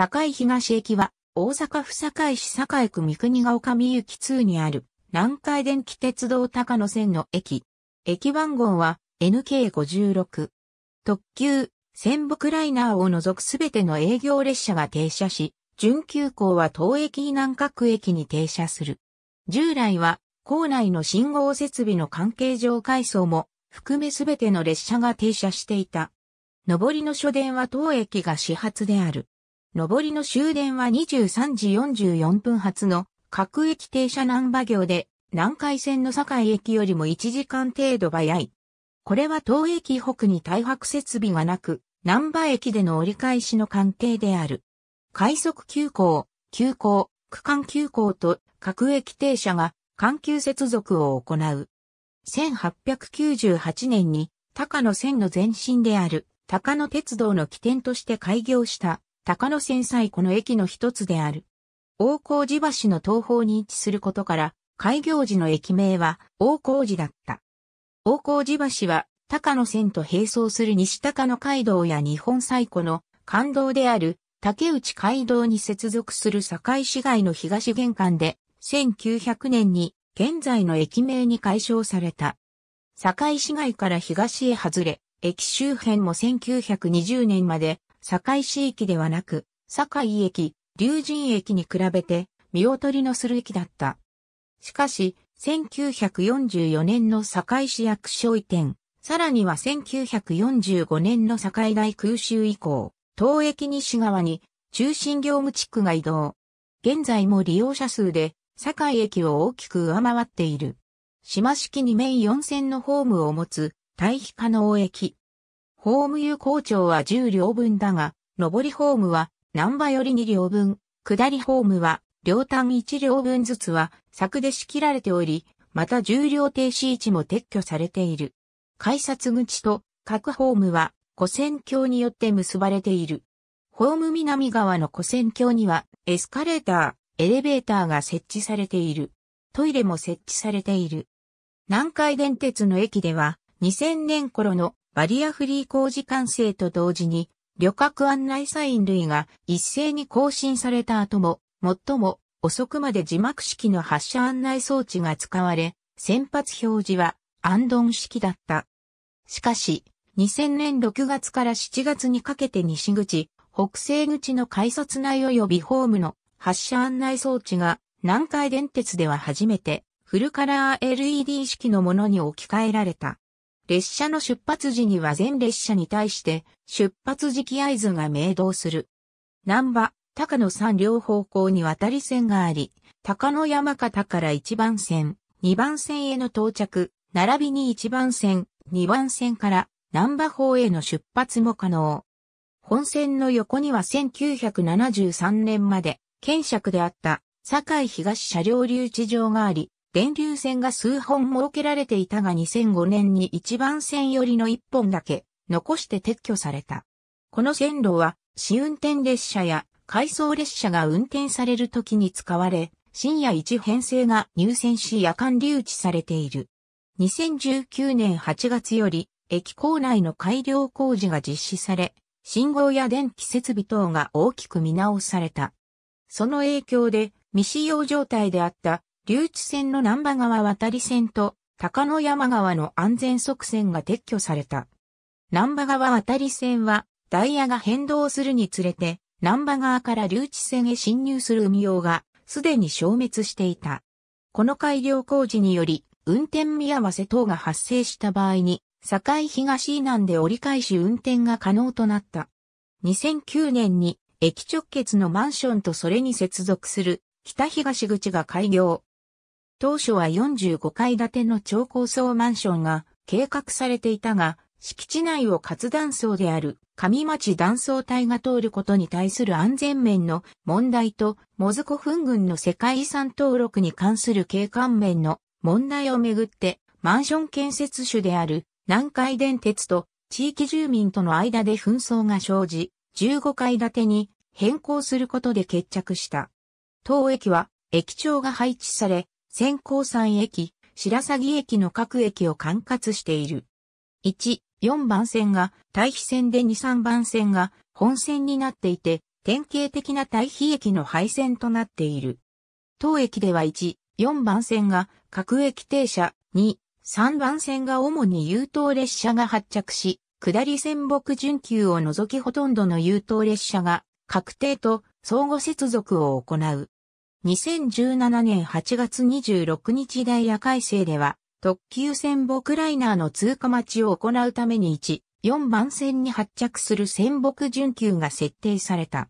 堺東駅は、大阪府堺市堺区三国ヶ丘三き2にある、南海電気鉄道高野線の駅。駅番号は NK56。特急、仙北ライナーを除くすべての営業列車が停車し、準急行は当駅南各駅に停車する。従来は、構内の信号設備の関係上階層も、含めすべての列車が停車していた。上りの初電は当駅が始発である。上りの終電は23時44分発の各駅停車難波行で南海線の堺駅よりも1時間程度早い。これは東駅北に大白設備がなく、南波駅での折り返しの関係である。快速急行、急行、区間急行と各駅停車が環球接続を行う。1898年に高野線の前身である高野鉄道の起点として開業した高野線最古の駅の一つである。大河寺橋の東方に位置することから、開業時の駅名は大河寺だった。大河寺橋は高野線と並走する西高野街道や日本最古の感動である竹内街道に接続する堺市街の東玄関で1900年に現在の駅名に改称された。堺市街から東へ外れ、駅周辺も1920年まで、堺市駅ではなく、堺駅、龍神駅に比べて、見劣りのする駅だった。しかし、1944年の堺市役所移転、さらには1945年の堺大空襲以降、東駅西側に中心業務地区が移動。現在も利用者数で堺駅を大きく上回っている。島式に面4線のホームを持つ対比可能駅。ホーム有効長は10両分だが、上りホームは南波より2両分、下りホームは両端1両分ずつは柵で仕切られており、また重量停止位置も撤去されている。改札口と各ホームは古線橋によって結ばれている。ホーム南側の古線橋にはエスカレーター、エレベーターが設置されている。トイレも設置されている。南海電鉄の駅では2000年頃のバリアフリー工事完成と同時に、旅客案内サイン類が一斉に更新された後も、最も遅くまで字幕式の発車案内装置が使われ、先発表示はアンドン式だった。しかし、2000年6月から7月にかけて西口、北西口の改札内及びホームの発車案内装置が南海電鉄では初めてフルカラー LED 式のものに置き換えられた。列車の出発時には全列車に対して出発時期合図が明動する。南波、高野山両方向に渡り線があり、高野山方から1番線、2番線への到着、並びに1番線、2番線から南波方への出発も可能。本線の横には1973年まで、県尺であった、堺東車両留置場があり、電流線が数本設けられていたが2005年に一番線よりの一本だけ残して撤去された。この線路は試運転列車や回送列車が運転される時に使われ、深夜1編成が入線し夜間留置されている。2019年8月より駅構内の改良工事が実施され、信号や電気設備等が大きく見直された。その影響で未使用状態であった留置線の南波川渡り線と高野山川の安全側線が撤去された。南波川渡り線はダイヤが変動するにつれて南波川から留置線へ侵入する運用がすでに消滅していた。この改良工事により運転見合わせ等が発生した場合に境東以南で折り返し運転が可能となった。2009年に駅直結のマンションとそれに接続する北東口が開業。当初は45階建ての超高層マンションが計画されていたが、敷地内を活断層である上町断層帯が通ることに対する安全面の問題と、モズコフン群の世界遺産登録に関する景観面の問題をめぐって、マンション建設主である南海電鉄と地域住民との間で紛争が生じ、15階建てに変更することで決着した。当駅は駅長が配置され、先行山駅、白鷺駅の各駅を管轄している。1、4番線が対比線で2、3番線が本線になっていて、典型的な対比駅の配線となっている。当駅では1、4番線が各駅停車、2、3番線が主に優等列車が発着し、下り線北準急を除きほとんどの優等列車が確定と相互接続を行う。2017年8月26日ダイヤ改正では、特急船木ライナーの通過待ちを行うために1、4番線に発着する船木準急が設定された。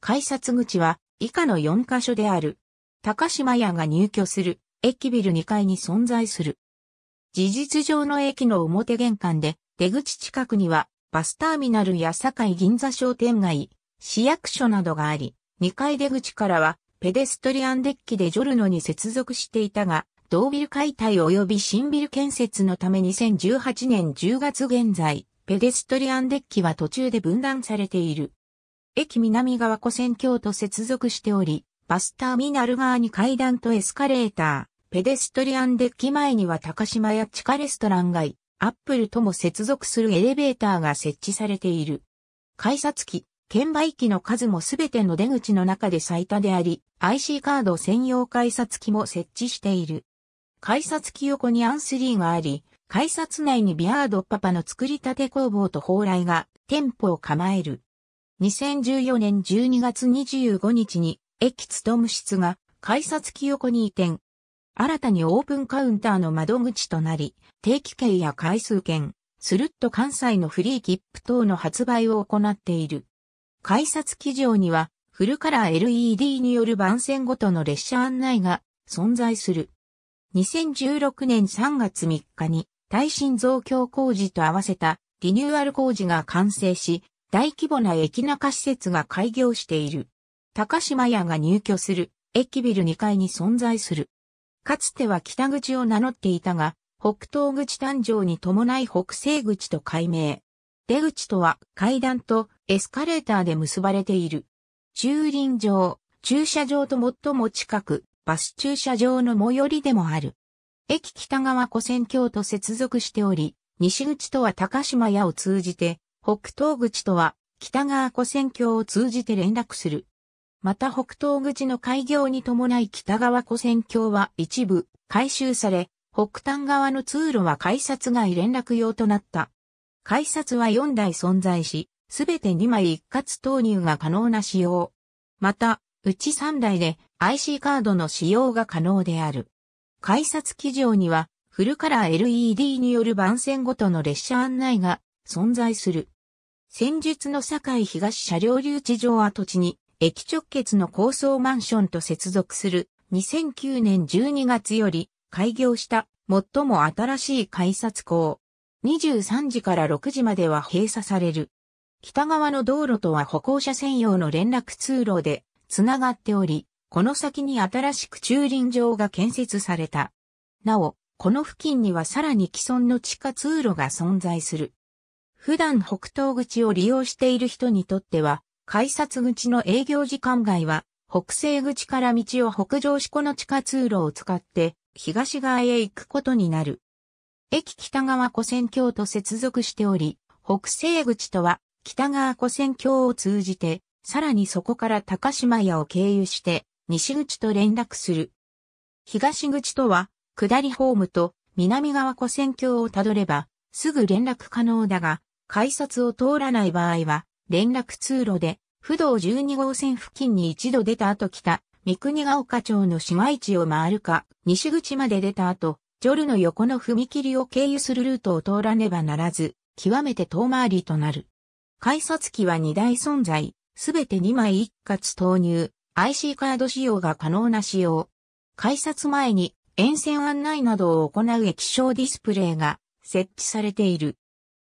改札口は以下の4カ所である。高島屋が入居する駅ビル2階に存在する。事実上の駅の表玄関で出口近くにはバスターミナルや堺銀座商店街、市役所などがあり、2階出口からはペデストリアンデッキでジョルノに接続していたが、同ビル解体及び新ビル建設のため2018年10月現在、ペデストリアンデッキは途中で分断されている。駅南側湖線橋と接続しており、バスターミナル側に階段とエスカレーター、ペデストリアンデッキ前には高島や地下レストラン街、アップルとも接続するエレベーターが設置されている。改札機、券売機の数もすべての出口の中で最多であり、IC カード専用改札機も設置している。改札機横にアンスリーがあり、改札内にビアードパパの作りたて工房と蓬莱が店舗を構える。2014年12月25日に、駅勤務室が改札機横に移転。新たにオープンカウンターの窓口となり、定期券や回数券、スルッと関西のフリー切符等の発売を行っている。改札機場にはフルカラー LED による番線ごとの列車案内が存在する。2016年3月3日に耐震増強工事と合わせたリニューアル工事が完成し、大規模な駅中施設が開業している。高島屋が入居する駅ビル2階に存在する。かつては北口を名乗っていたが、北東口誕生に伴い北西口と改名。出口とは階段とエスカレーターで結ばれている。駐輪場、駐車場と最も近く、バス駐車場の最寄りでもある。駅北側古線橋と接続しており、西口とは高島屋を通じて、北東口とは北側古線橋を通じて連絡する。また北東口の開業に伴い北側古線橋は一部改修され、北端側の通路は改札外連絡用となった。改札は4台存在し、すべて2枚一括投入が可能な仕様。また、うち3台で IC カードの使用が可能である。改札機上には、フルカラー LED による番線ごとの列車案内が存在する。先日の堺東車両留置場跡地に、駅直結の高層マンションと接続する2009年12月より開業した最も新しい改札港。23時から6時までは閉鎖される。北側の道路とは歩行者専用の連絡通路でつながっており、この先に新しく駐輪場が建設された。なお、この付近にはさらに既存の地下通路が存在する。普段北東口を利用している人にとっては、改札口の営業時間外は、北西口から道を北上しこの地下通路を使って、東側へ行くことになる。駅北側古線橋と接続しており、北西口とは北側古線橋を通じて、さらにそこから高島屋を経由して西口と連絡する。東口とは下りホームと南側古線橋をたどればすぐ連絡可能だが、改札を通らない場合は連絡通路で不動12号線付近に一度出た後北、三国ヶ丘町の市街地を回るか、西口まで出た後、ジョルの横の踏切を経由するルートを通らねばならず、極めて遠回りとなる。改札機は2台存在、すべて2枚一括投入、IC カード使用が可能な仕様。改札前に沿線案内などを行う液晶ディスプレイが設置されている。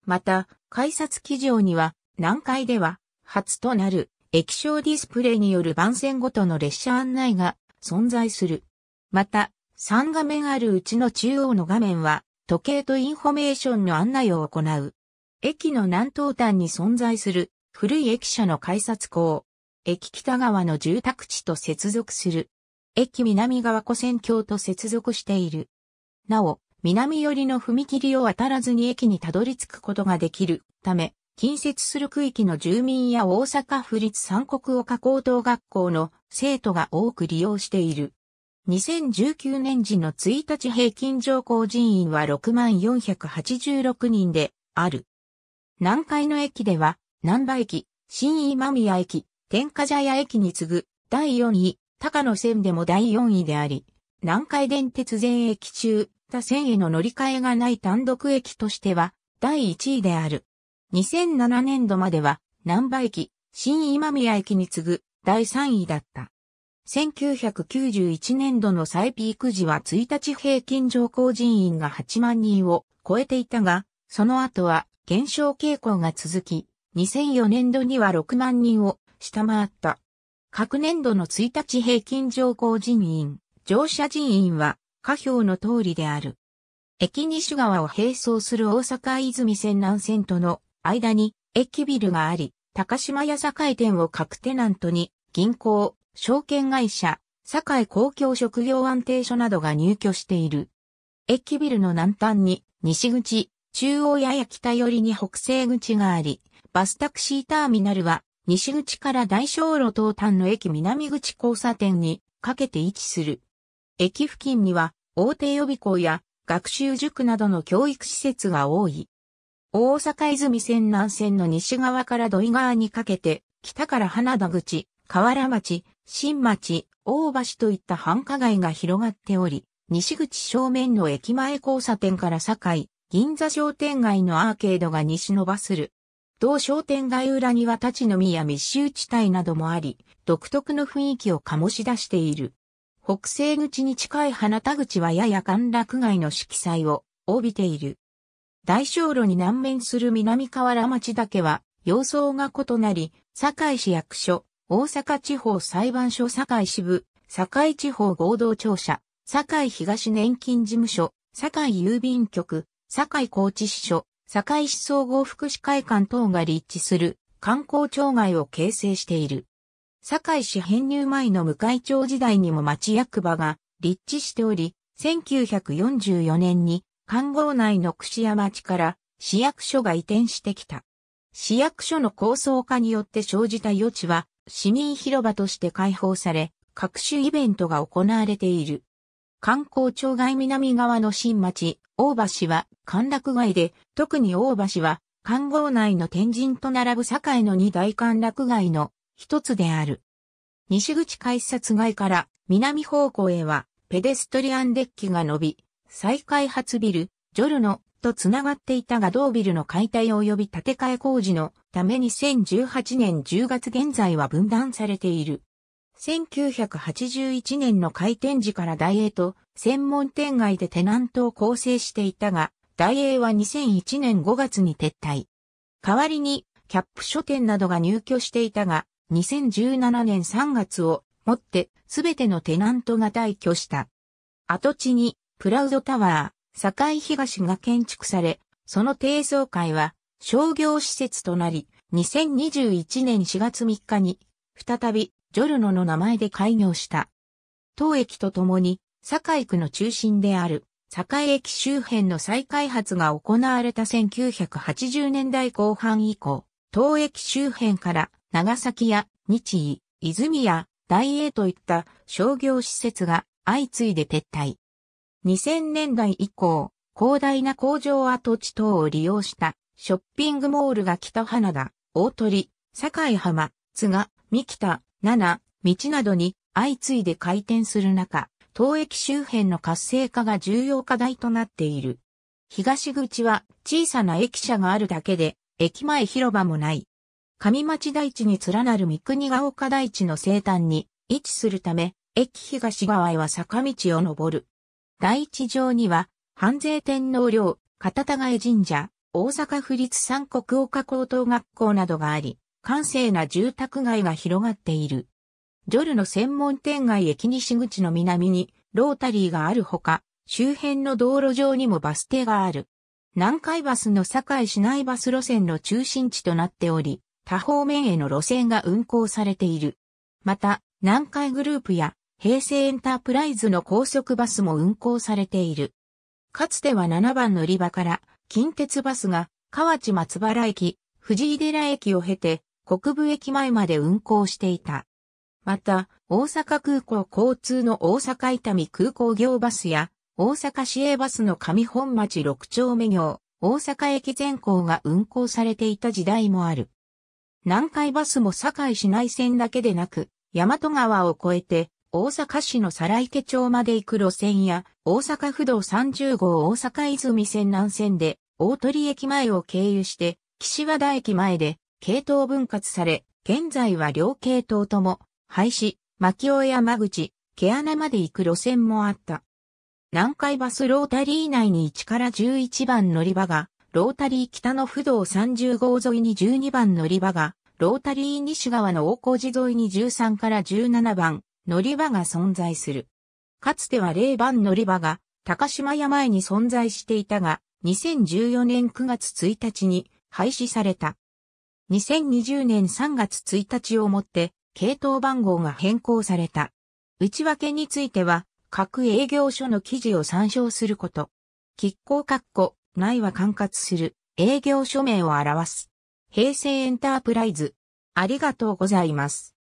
また、改札機上には、南海では、初となる液晶ディスプレイによる番線ごとの列車案内が存在する。また、3画面あるうちの中央の画面は、時計とインフォメーションの案内を行う。駅の南東端に存在する古い駅舎の改札口。駅北側の住宅地と接続する。駅南側古線橋と接続している。なお、南寄りの踏切を渡らずに駅にたどり着くことができるため、近接する区域の住民や大阪府立三国岡高等学校の生徒が多く利用している。2019年時の1日平均乗降人員は6486人である。南海の駅では、南波駅、新今宮駅、天下茶屋駅に次ぐ第4位、高野線でも第4位であり、南海電鉄全駅中、他線への乗り換えがない単独駅としては第1位である。2007年度までは、南波駅、新今宮駅に次ぐ第3位だった。1991年度の再ピーク時は1日平均乗降人員が8万人を超えていたが、その後は減少傾向が続き、2004年度には6万人を下回った。各年度の1日平均乗降人員、乗車人員は下表の通りである。駅西側を並走する大阪泉線南線との間に駅ビルがあり、高島屋境店を各テナントに銀行、証券会社、堺公共職業安定所などが入居している。駅ビルの南端に西口、中央やや北寄りに北西口があり、バスタクシーターミナルは西口から大小路東端の駅南口交差点にかけて位置する。駅付近には大手予備校や学習塾などの教育施設が多い。大阪泉線南線の西側から土井川にかけて、北から花田口、河原町、新町、大橋といった繁華街が広がっており、西口正面の駅前交差点から境、銀座商店街のアーケードが西伸ばする。同商店街裏には立ち飲みや密集地帯などもあり、独特の雰囲気を醸し出している。北西口に近い花田口はやや歓楽街の色彩を帯びている。大正路に南面する南河原町だけは、様相が異なり、堺市役所、大阪地方裁判所堺支部、堺地方合同庁舎、堺東年金事務所、堺郵便局、堺高知支所、堺市総合福祉会館等が立地する観光町街を形成している。堺市編入前の向井町時代にも町役場が立地しており、1944年に観光内の串屋町から市役所が移転してきた。市役所の構想化によって生じた余地は市民広場として開放され、各種イベントが行われている。観光町外南側の新町、大橋は歓楽街で、特に大橋は、観光内の天神と並ぶ堺の二大歓楽街の一つである。西口改札街から南方向へはペデストリアンデッキが伸び、再開発ビル、ジョルのと繋がっていたが同ビルの解体及び建て替え工事のため2018年10月現在は分断されている。1981年の開店時から大英と専門店街でテナントを構成していたが、大英は2001年5月に撤退。代わりに、キャップ書店などが入居していたが、2017年3月をもってすべてのテナントが退去した。跡地に、プラウドタワー、堺東が建築され、その低層階は商業施設となり、2021年4月3日に、再び、ジョルノの名前で開業した。当駅とともに、堺区の中心である、堺駅周辺の再開発が行われた1980年代後半以降、当駅周辺から長崎や日井、泉や大英といった商業施設が相次いで撤退。2000年代以降、広大な工場跡地等を利用したショッピングモールが北花田、大鳥、境浜、津賀、三北、七、道などに相次いで開店する中、当駅周辺の活性化が重要課題となっている。東口は小さな駅舎があるだけで、駅前広場もない。上町台地に連なる三国ヶ丘台地の西端に位置するため、駅東側へは坂道を登る。第一条には、半税天皇陵、片田貝神社、大阪府立三国岡高等学校などがあり、閑静な住宅街が広がっている。ジョルの専門店街駅西口の南にロータリーがあるほか、周辺の道路上にもバス停がある。南海バスの堺市内バス路線の中心地となっており、多方面への路線が運行されている。また、南海グループや平成エンタープライズの高速バスも運行されている。かつては7番乗り場から近鉄バスが河内松原駅、藤井寺駅を経て国部駅前まで運行していた。また、大阪空港交通の大阪伊丹空港業バスや大阪市営バスの上本町6丁目行、大阪駅全行が運行されていた時代もある。南海バスも堺市内線だけでなく、大和川を越えて大阪市の皿池町まで行く路線や、大阪府道30号大阪泉線南線で、大鳥駅前を経由して、岸和田駅前で、系統分割され、現在は両系統とも、廃止、牧尾山口、毛穴まで行く路線もあった。南海バスロータリー内に1から11番乗り場が、ロータリー北の府道30号沿いに12番乗り場が、ロータリー西側の大小路沿いに13から17番、乗り場が存在する。かつては0番乗り場が高島屋前に存在していたが、2014年9月1日に廃止された。2020年3月1日をもって系統番号が変更された。内訳については各営業所の記事を参照すること。喫行括弧内は管轄する営業所名を表す。平成エンタープライズ。ありがとうございます。